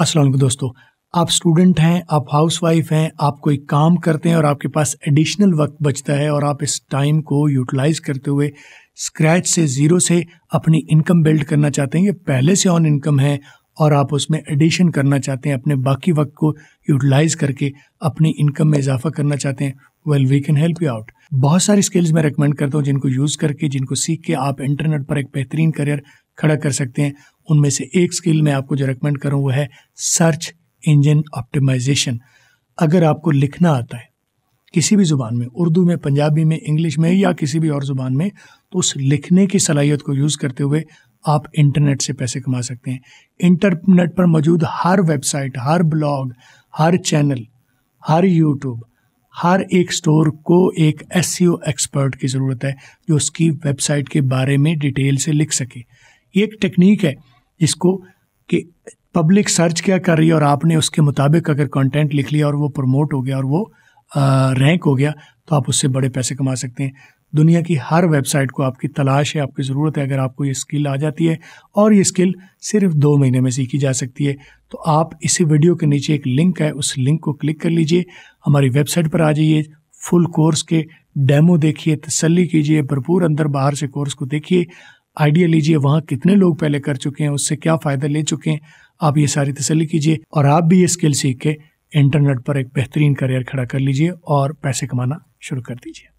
असलम दोस्तों आप स्टूडेंट हैं आप हाउसवाइफ हैं आप कोई काम करते हैं और आपके पास एडिशनल वक्त बचता है और आप इस टाइम को यूटिलाइज करते हुए स्क्रैच से ज़ीरो से अपनी इनकम बिल्ड करना चाहते हैं ये पहले से ऑन इनकम है और आप उसमें एडिशन करना चाहते हैं अपने बाकी वक्त को यूटिलाइज करके अपनी इनकम में इजाफा करना चाहते हैं well we can help you out बहुत सारी स्किल्स मैं रिकमेंड करता हूँ जिनको यूज़ करके जिनको सीख के आप इंटरनेट पर एक बेहतरीन करियर खड़ा कर सकते हैं उनमें से एक स्किल मैं आपको जो रिकमेंड करूँ वो है सर्च इंजन ऑप्टिमाइजेशन अगर आपको लिखना आता है किसी भी ज़ुबान में उर्दू में पंजाबी में इंग्लिश में या किसी भी और ज़ुबान में तो उस लिखने की सलाहियत को यूज़ करते हुए आप इंटरनेट से पैसे कमा सकते हैं इंटरनेट पर मौजूद हर वेबसाइट हर ब्लॉग हर चैनल हर यूट्यूब हर एक स्टोर को एक एस एक्सपर्ट e की ज़रूरत है जो उसकी वेबसाइट के बारे में डिटेल से लिख सके ये एक टेक्निक है इसको कि पब्लिक सर्च क्या कर रही है और आपने उसके मुताबिक अगर कंटेंट लिख लिया और वो प्रमोट हो गया और वो रैंक हो गया तो आप उससे बड़े पैसे कमा सकते हैं दुनिया की हर वेबसाइट को आपकी तलाश है आपकी ज़रूरत है अगर आपको ये स्किल आ जाती है और ये स्किल सिर्फ दो महीने में सीखी जा सकती है तो आप इसी वीडियो के नीचे एक लिंक है उस लिंक को क्लिक कर लीजिए हमारी वेबसाइट पर आ जाइए फुल कोर्स के डेमो देखिए तसली कीजिए भरपूर अंदर बाहर से कोर्स को देखिए आइडिया लीजिए वहाँ कितने लोग पहले कर चुके हैं उससे क्या फ़ायदा ले चुके हैं आप ये सारी तसली कीजिए और आप भी ये स्किल सीख के इंटरनेट पर एक बेहतरीन करियर खड़ा कर लीजिए और पैसे कमाना शुरू कर दीजिए